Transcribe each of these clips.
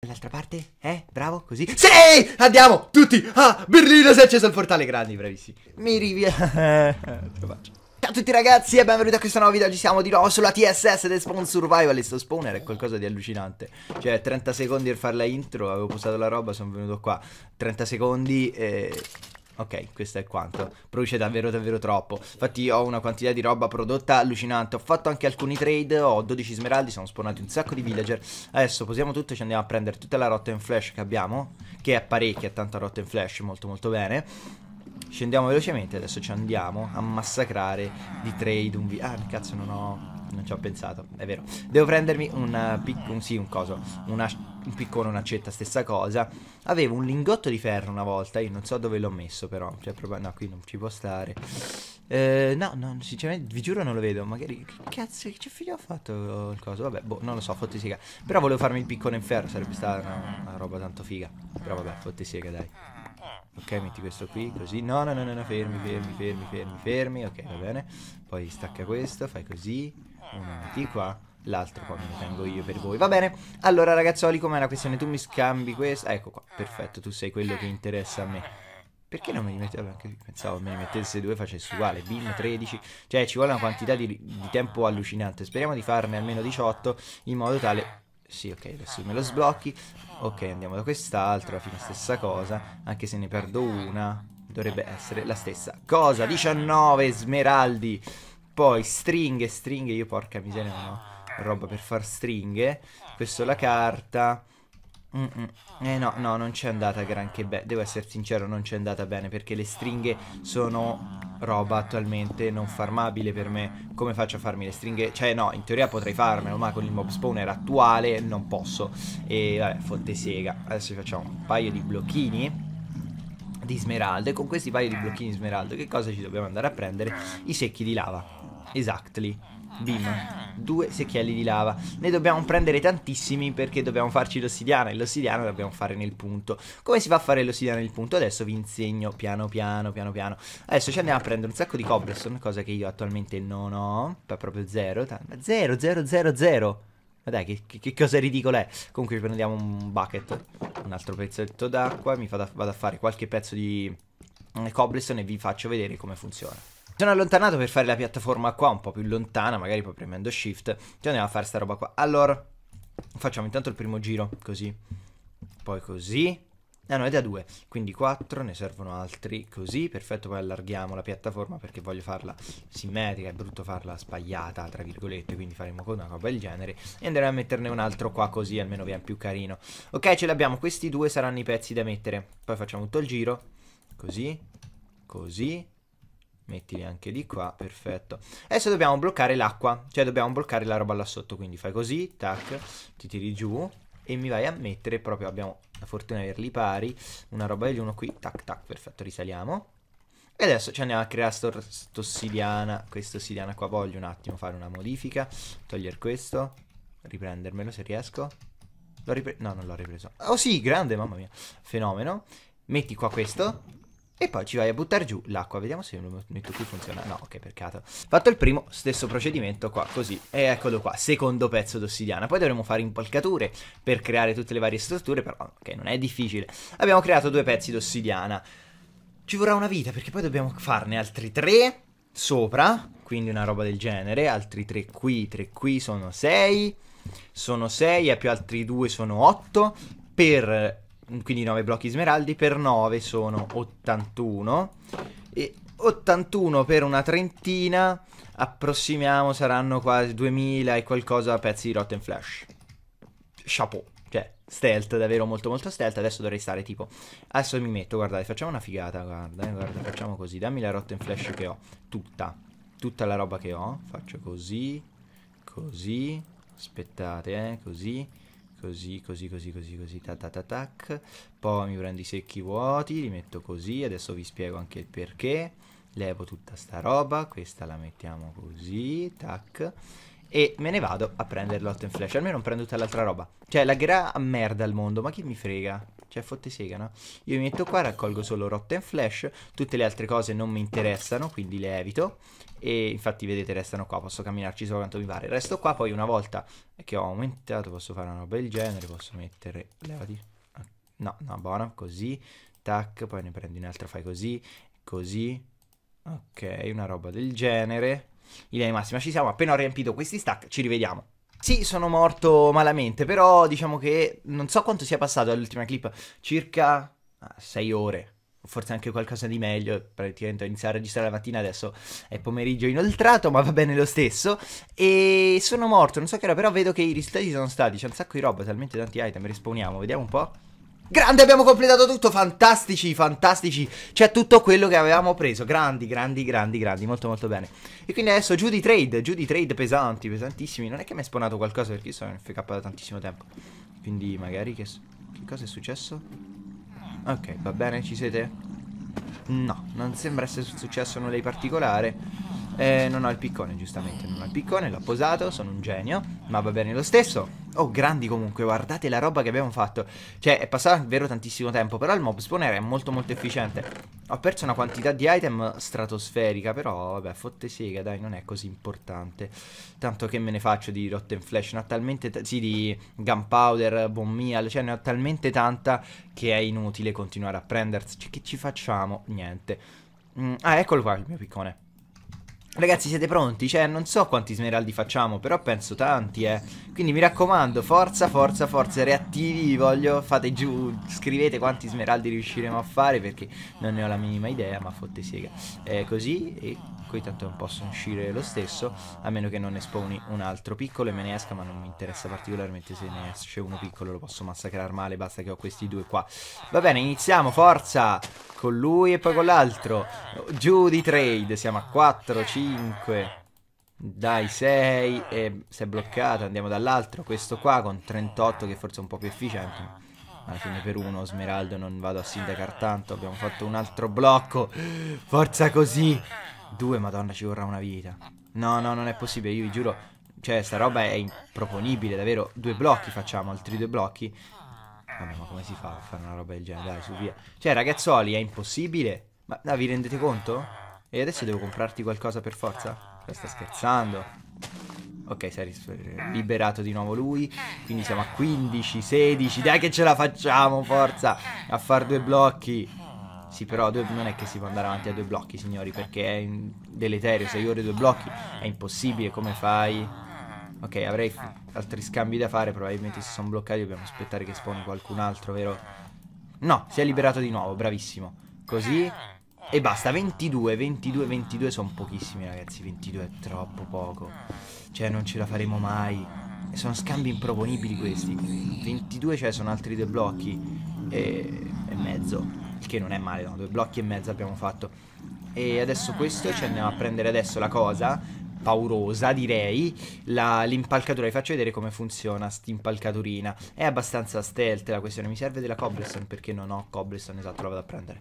Dall'altra parte? Eh? Bravo? Così? Sì! Andiamo! Tutti! Ah! Berlino si è acceso il portale grandi, bravissimi. Mi rivia... Ciao a tutti ragazzi e benvenuti a questo nuovo video, ci siamo di nuovo sulla TSS del Spawn Survival e sto spawner è qualcosa di allucinante Cioè 30 secondi per fare la intro, avevo postato la roba, sono venuto qua 30 secondi e ok, questo è quanto. Produce davvero davvero troppo. Infatti ho una quantità di roba prodotta allucinante. Ho fatto anche alcuni trade, ho 12 smeraldi, sono spawnati un sacco di villager. Adesso posiamo tutto e ci andiamo a prendere tutta la rotta in flash che abbiamo, che è parecchia, tanta rotta in flash, molto molto bene. Scendiamo velocemente, adesso ci andiamo a massacrare di trade un vi... Ah, cazzo, non ho non ci ho pensato, è vero. Devo prendermi un, eh, pic- sì, un coso, una, un piccone, un'accetta, stessa cosa. Avevo un lingotto di ferro una volta, io non so dove l'ho messo però, cioè proprio, no, qui non ci può stare. Eh, no, no, sinceramente vi giuro non lo vedo. Magari che cazzo, che c'è figlio ha fatto il coso? Vabbè, boh, non lo so, fotti Però volevo farmi il piccone in ferro, sarebbe stata una, una roba tanto figa. Però vabbè, fotti dai. Ok, metti questo qui, così. No, no, no, no, no, fermi, fermi, fermi, fermi, fermi. Ok, va bene. Poi stacca questo, fai così uno mm. di qua l'altro qua me lo tengo io per voi. Va bene? Allora, ragazzoli, com'è la questione? Tu mi scambi questo? Ah, ecco qua, perfetto, tu sei quello che interessa a me. Perché non me li mettevo anche qui? Pensavo me li mettesse due facesse uguale, bim, 13. Cioè, ci vuole una quantità di, di tempo allucinante. Speriamo di farne almeno 18 in modo tale... Sì, ok, adesso me lo sblocchi. Ok, andiamo da quest'altro, alla fine stessa cosa, anche se ne perdo una. Dovrebbe essere la stessa cosa. 19 smeraldi. Poi stringhe, stringhe, io porca miseria non ho roba per far stringhe. Questo la carta. Mm -mm. Eh no, no, non c'è andata granché bene. Devo essere sincero, non c'è andata bene perché le stringhe sono roba attualmente non farmabile per me. Come faccio a farmi le stringhe? Cioè, no, in teoria potrei farmelo, ma con il mob spawner attuale non posso. E vabbè, fonte sega. Adesso facciamo un paio di blocchini di smeraldo e con questi paio di blocchini di smeraldo che cosa ci dobbiamo andare a prendere? I secchi di lava. Exactly. Bim. Due secchielli di lava. Ne dobbiamo prendere tantissimi perché dobbiamo farci l'ossidiana. E l'ossidiana dobbiamo fare nel punto. Come si fa a fare l'ossidiana nel punto? Adesso vi insegno piano piano, piano piano. Adesso ci andiamo a prendere un sacco di cobblestone, cosa che io attualmente non ho. Proprio zero. Zero, zero, zero, zero. Ma dai, che, che, che, cosa ridicola è? Comunque prendiamo un bucket, un altro pezzetto d'acqua. Mi da, vado a fare qualche pezzo di eh, cobblestone e vi faccio vedere come funziona sono allontanato per fare la piattaforma qua, un po' più lontana, magari poi premendo shift, ci andiamo a fare sta roba qua. Allora, facciamo intanto il primo giro, così, poi così, Ah no, è da due, quindi quattro, ne servono altri così, perfetto, poi allarghiamo la piattaforma perché voglio farla simmetrica, è brutto farla spagliata, tra virgolette, quindi faremo con una roba del genere e andremo a metterne un altro qua così, almeno viene più carino. Ok, ce l'abbiamo, questi due saranno i pezzi da mettere, poi facciamo tutto il giro, così, così, Mettili anche di qua, perfetto. Adesso dobbiamo bloccare l'acqua, cioè dobbiamo bloccare la roba là sotto, quindi fai così, tac, ti tiri giù e mi vai a mettere proprio, abbiamo la fortuna di averli pari, una roba di uno qui, tac, tac, perfetto, risaliamo. E adesso ci andiamo a creare st'ossidiana, questa ossidiana qua voglio un attimo fare una modifica, togliere questo, riprendermelo se riesco. L'ho ripreso, no non l'ho ripreso. Oh sì, grande, mamma mia, fenomeno. Metti qua questo, e poi ci vai a buttare giù l'acqua. Vediamo se lo metto qui funziona. No, ok, peccato. Fatto il primo, stesso procedimento qua, così. E eccolo qua, secondo pezzo d'ossidiana. Poi dovremo fare impalcature per creare tutte le varie strutture, però ok, non è difficile. Abbiamo creato due pezzi d'ossidiana. Ci vorrà una vita, perché poi dobbiamo farne altri tre sopra, quindi una roba del genere. Altri tre qui, tre qui, sono sei. Sono sei, e più altri due sono otto. Per quindi 9 blocchi smeraldi, per 9 sono 81 e 81 per una trentina approssimiamo saranno quasi 2000 e qualcosa pezzi di Rotten Flash. Chapeau, cioè stealth, davvero molto molto stealth, adesso dovrei stare tipo, adesso mi metto, guardate, facciamo una figata, guarda, eh, guarda, facciamo così, dammi la Rotten Flash che ho, tutta, tutta la roba che ho, faccio così, così, aspettate, eh, così, così, così, così, così, così, ta, ta, ta, tac. Poi mi prendo i secchi vuoti, li metto così, adesso vi spiego anche il perché. Levo tutta sta roba, questa la mettiamo così, tac. E me ne vado a prendere l'hot and flash, almeno non prendo tutta l'altra roba. Cioè, lagherà a merda al mondo, ma chi mi frega? Cioè, fotte sega, no? Io mi metto qua, raccolgo solo Rotten Flash. Tutte le altre cose non mi interessano, quindi le evito. E infatti, vedete, restano qua. Posso camminarci solo quanto mi pare. Resto qua, poi una volta che ho aumentato, posso fare una roba del genere. Posso mettere... Levati. No, no, buona, così. Tac, poi ne prendi un'altra, fai così, così. Ok, una roba del genere. Idea di massima, ci siamo. Appena ho riempito questi stack, ci rivediamo. Sì, sono morto malamente, però diciamo che non so quanto sia passato all'ultima clip, circa 6 ah, ore, forse anche qualcosa di meglio, praticamente ho iniziato a registrare la mattina, adesso è pomeriggio inoltrato, ma va bene lo stesso, e sono morto, non so che era, però vedo che i risultati sono stati, c'è un sacco di roba, talmente tanti item, risponiamo, vediamo un po'. Grande, abbiamo completato tutto, fantastici, fantastici. C'è tutto quello che avevamo preso. Grandi, grandi, grandi, grandi, molto molto bene. E quindi adesso giù di trade, giù di trade pesanti, pesantissimi. Non è che mi è spawnato qualcosa perché io sono in FK da tantissimo tempo. Quindi magari che, che cosa è successo? Ok, va bene, ci siete? No, non sembra essere successo nulla di particolare. Eh, non ho il piccone, giustamente, non ho il piccone, l'ho posato, sono un genio, ma va bene lo stesso. Oh, grandi comunque, guardate la roba che abbiamo fatto. Cioè, è passato davvero tantissimo tempo, però il mob spawner è molto molto efficiente. Ho perso una quantità di item stratosferica, però vabbè, fotte sega, dai, non è così importante. Tanto che me ne faccio di rotten flash, ne ho talmente... sì, di gunpowder, bomb meal, cioè ne ho talmente tanta che è inutile continuare a prendersi. Cioè, che ci facciamo? Niente. Mm, ah, eccolo qua, il mio piccone. Ragazzi siete pronti? Cioè non so quanti smeraldi facciamo Però penso tanti eh Quindi mi raccomando forza forza forza Reattivi voglio fate giù Scrivete quanti smeraldi riusciremo a fare Perché non ne ho la minima idea Ma fotte siega È eh, Così e qui tanto non posso uscire lo stesso A meno che non ne spawni un altro piccolo E me ne esca ma non mi interessa particolarmente Se ne esce uno piccolo lo posso massacrare male Basta che ho questi due qua Va bene iniziamo forza Con lui e poi con l'altro Giù di trade Siamo a 4 5 5 dai 6 e si è bloccata andiamo dall'altro questo qua con 38 che forse è un po' più efficiente alla fine per uno Smeraldo non vado a sindacar tanto abbiamo fatto un altro blocco forza così due madonna ci vorrà una vita no no non è possibile io vi giuro cioè sta roba è improponibile davvero due blocchi facciamo altri due blocchi vabbè ma come si fa a fare una roba del genere dai su via cioè ragazzoli è impossibile ma no, vi rendete conto? E adesso devo comprarti qualcosa per forza? Eh, sta scherzando. Ok, si è liberato di nuovo lui. Quindi siamo a 15, 16. Dai che ce la facciamo, forza! A far due blocchi. Sì, però due, non è che si può andare avanti a due blocchi, signori, perché è deleterio. Se io ore due blocchi è impossibile, come fai? Ok, avrei altri scambi da fare, probabilmente se sono bloccati dobbiamo aspettare che spawn qualcun altro, vero? No, si è liberato di nuovo, bravissimo. Così e basta, 22, 22, 22 sono pochissimi ragazzi, 22 è troppo poco. Cioè non ce la faremo mai. sono scambi improponibili questi. 22 cioè sono altri due blocchi e, e mezzo. Il che non è male, no, due blocchi e mezzo abbiamo fatto. E adesso questo, ci andiamo a prendere adesso la cosa, paurosa direi l'impalcatura vi faccio vedere come funziona st'impalcaturina è abbastanza stealth la questione mi serve della cobblestone perché non ho cobblestone esatto la vado a prendere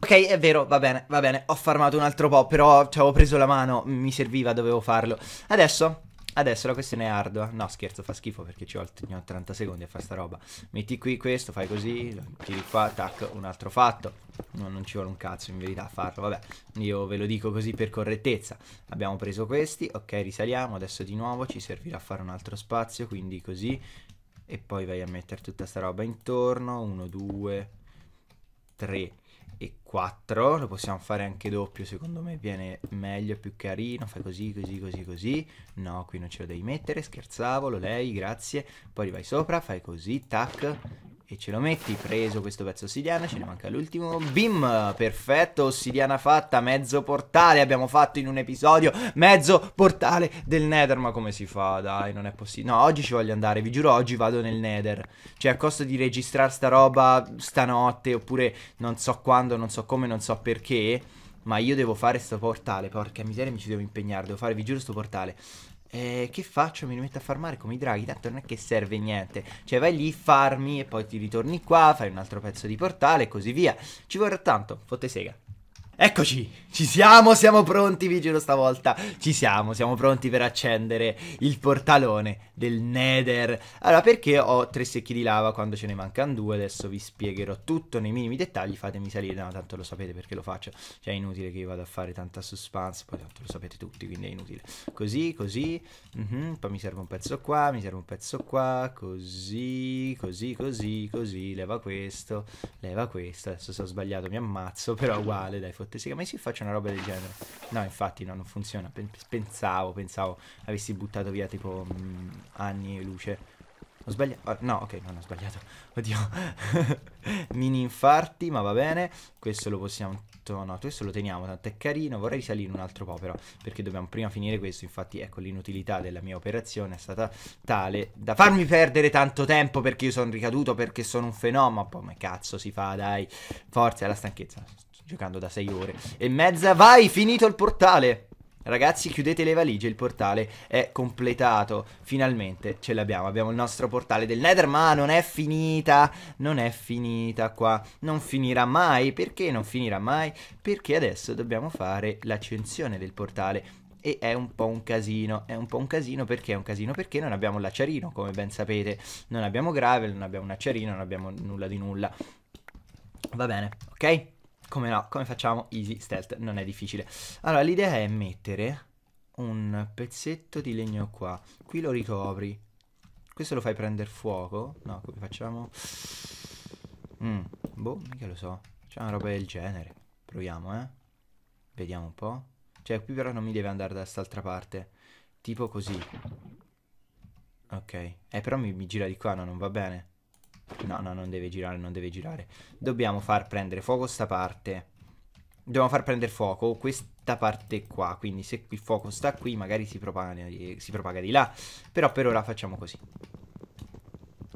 Ok, è vero, va bene, va bene, ho farmato un altro po', però ci avevo preso la mano, mi serviva, dovevo farlo. Adesso, adesso la questione è ardua. No, scherzo, fa schifo perché ci ho, ho 30 secondi a fare sta roba. Metti qui questo, fai così, tiri qua, tac, un altro fatto. No, non ci vuole un cazzo in verità a farlo, vabbè, io ve lo dico così per correttezza. Abbiamo preso questi, ok, risaliamo, adesso di nuovo ci servirà a fare un altro spazio, quindi così. E poi vai a mettere tutta sta roba intorno, 1, 2, 3 e 4, lo possiamo fare anche doppio, secondo me viene meglio, più carino, fai così, così, così, così, no, qui non ce lo devi mettere, scherzavo, lo lei, grazie, poi vai sopra, fai così, tac, e ce lo metti, preso questo pezzo ossidiana, ce ne manca l'ultimo. Bim, perfetto, ossidiana fatta, mezzo portale. Abbiamo fatto in un episodio mezzo portale del Nether. Ma come si fa? Dai, non è possibile. No, oggi ci voglio andare, vi giuro, oggi vado nel Nether. Cioè, a costo di registrare sta roba stanotte, oppure non so quando, non so come, non so perché. Ma io devo fare sto portale, porca miseria, mi ci devo impegnare, devo fare, vi giuro, sto portale. Eh, che faccio? Mi rimetto a farmare come i draghi, tanto non è che serve niente. Cioè vai lì, farmi e poi ti ritorni qua, fai un altro pezzo di portale e così via. Ci vorrà tanto, fotte sega. Eccoci, ci siamo, siamo pronti, vi giuro stavolta, ci siamo, siamo pronti per accendere il portalone del Nether. Allora, perché ho tre secchi di lava quando ce ne mancano due? Adesso vi spiegherò tutto nei minimi dettagli, fatemi salire, no, tanto lo sapete perché lo faccio, cioè è inutile che io vada a fare tanta suspense, poi tanto lo sapete tutti, quindi è inutile. Così, così, uh mhm, -huh, poi mi serve un pezzo qua, mi serve un pezzo qua, così, così, così, così, leva questo, leva questo, adesso se ho sbagliato mi ammazzo, però uguale, dai, foto cortesia, come si faccia una roba del genere? No, infatti no, non funziona. Pensavo, pensavo avessi buttato via tipo mh, mm, anni e luce. Ho sbagliato. Ah, no, ok, non ho sbagliato. Oddio. Mini infarti, ma va bene. Questo lo possiamo. No, questo lo teniamo, tanto è carino. Vorrei risalire un altro po', però. Perché dobbiamo prima finire questo. Infatti, ecco, l'inutilità della mia operazione è stata tale da farmi perdere tanto tempo perché io sono ricaduto, perché sono un fenomeno. Ma cazzo si fa, dai. Forza, alla stanchezza giocando da 6 ore e mezza. Vai, finito il portale! Ragazzi, chiudete le valigie, il portale è completato. Finalmente ce l'abbiamo. Abbiamo il nostro portale del Nether, ma non è finita. Non è finita qua. Non finirà mai. Perché non finirà mai? Perché adesso dobbiamo fare l'accensione del portale. E è un po' un casino, è un po' un casino perché è un casino perché non abbiamo l'acciarino, come ben sapete, non abbiamo gravel, non abbiamo un acciarino, non abbiamo nulla di nulla. Va bene, ok? Come no, come facciamo? Easy stealth, non è difficile. Allora, l'idea è mettere un pezzetto di legno qua. Qui lo ricopri. Questo lo fai prendere fuoco. No, come facciamo? Mm, boh, mica lo so. C'è una roba del genere. Proviamo, eh. Vediamo un po'. Cioè, qui però non mi deve andare da quest'altra parte. Tipo così. Ok. Eh, però mi, mi gira di qua, no? Non va bene. No, no, non deve girare, non deve girare. Dobbiamo far prendere fuoco sta parte. Dobbiamo far prendere fuoco questa parte qua. Quindi se il fuoco sta qui, magari si propaga, si propaga di là. Però per ora facciamo così.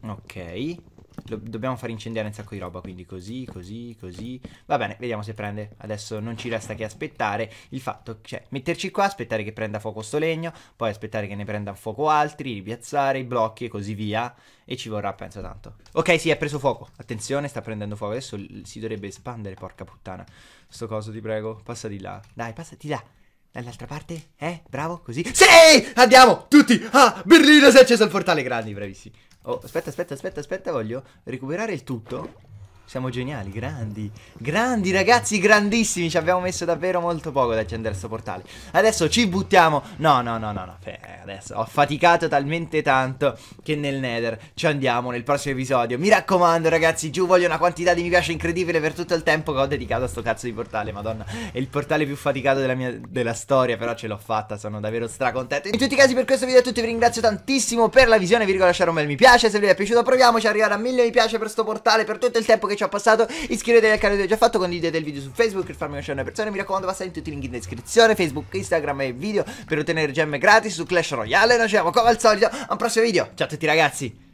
Ok dobbiamo far incendiare un sacco di roba, quindi così, così, così. Va bene, vediamo se prende. Adesso non ci resta che aspettare il fatto, cioè, metterci qua, aspettare che prenda fuoco sto legno, poi aspettare che ne prenda fuoco altri, ripiazzare i blocchi e così via. E ci vorrà, penso, tanto. Ok, sì, ha preso fuoco. Attenzione, sta prendendo fuoco. Adesso si dovrebbe espandere, porca puttana. Sto coso, ti prego, passa di là. Dai, passa di là. Dall'altra parte? Eh? Bravo? Così? Sì! Andiamo! Tutti! Ah! Berlino si è acceso il portale! Grandi, bravissimi. Oh, aspetta, aspetta, aspetta, aspetta, voglio recuperare il tutto siamo geniali, grandi, grandi ragazzi, grandissimi, ci abbiamo messo davvero molto poco ad accendere questo portale. Adesso ci buttiamo, no no no no no, adesso ho faticato talmente tanto che nel nether ci andiamo nel prossimo episodio. Mi raccomando ragazzi, giù voglio una quantità di mi piace incredibile per tutto il tempo che ho dedicato a sto cazzo di portale, madonna. È il portale più faticato della, mia, della storia, però ce l'ho fatta, sono davvero stracontento. In tutti i casi per questo video a tutti vi ringrazio tantissimo per la visione, vi ricordo lasciare un bel mi piace se vi è piaciuto, proviamoci ad arrivare a mille mi piace per sto portale, per tutto il tempo che che ci ha passato, iscrivetevi al canale se l'ho già fatto, condividete il video su Facebook per farmi conoscere una persona, mi raccomando passate in tutti i link in descrizione, Facebook, Instagram e video per ottenere gemme gratis su Clash Royale, noi ci vediamo come al solito a un prossimo video, ciao a tutti ragazzi!